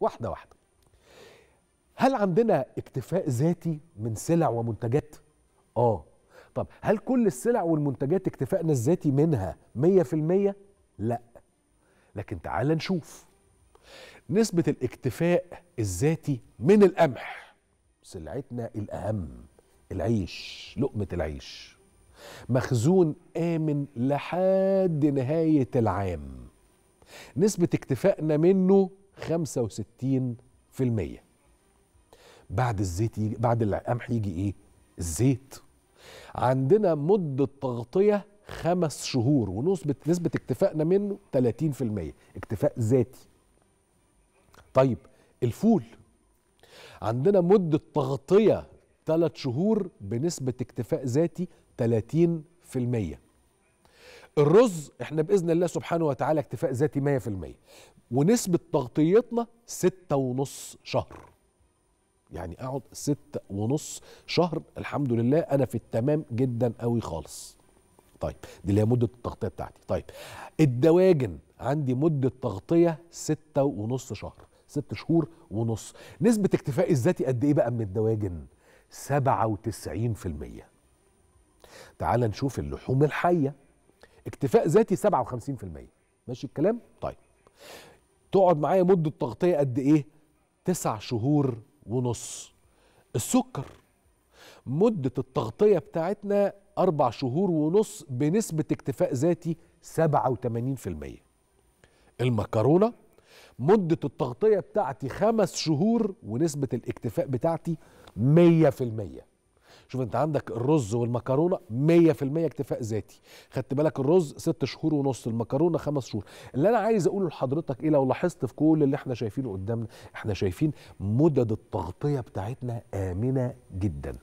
واحدة واحدة هل عندنا اكتفاء ذاتي من سلع ومنتجات؟ آه طب هل كل السلع والمنتجات اكتفائنا الذاتي منها 100%؟ لا لكن تعال نشوف نسبة الاكتفاء الذاتي من القمح سلعتنا الأهم العيش لقمة العيش مخزون آمن لحد نهاية العام نسبة اكتفائنا منه 65% بعد الزيت يجي بعد القمح يجي ايه؟ الزيت عندنا مدة تغطية خمس شهور ونسبة نسبة اكتفائنا منه 30% اكتفاء ذاتي طيب الفول عندنا مدة تغطية ثلاث شهور بنسبة اكتفاء ذاتي 30% الرز احنا باذن الله سبحانه وتعالى اكتفاء ذاتي 100% ونسبه تغطيتنا ستة ونص شهر يعني اقعد ستة ونص شهر الحمد لله انا في التمام جدا قوي خالص طيب دي اللي هي مده التغطيه بتاعتي طيب الدواجن عندي مده تغطيه ستة ونص شهر ست شهور ونص نسبه اكتفائي الذاتي قد ايه بقى من الدواجن 97% تعال نشوف اللحوم الحيه اكتفاء ذاتي 57% ماشي الكلام طيب تقعد معايا مده تغطيه قد ايه تسع شهور ونص السكر مده التغطيه بتاعتنا اربع شهور ونص بنسبه اكتفاء ذاتي 87% المكرونه مده التغطيه بتاعتي خمس شهور ونسبه الاكتفاء بتاعتي 100% شوف انت عندك الرز والمكرونه 100% اكتفاء ذاتي خدت بالك الرز ست شهور ونص المكرونه خمس شهور اللي انا عايز اقوله لحضرتك ايه لو لاحظت في كل اللي احنا شايفينه قدامنا احنا شايفين مدد التغطيه بتاعتنا امنه جدا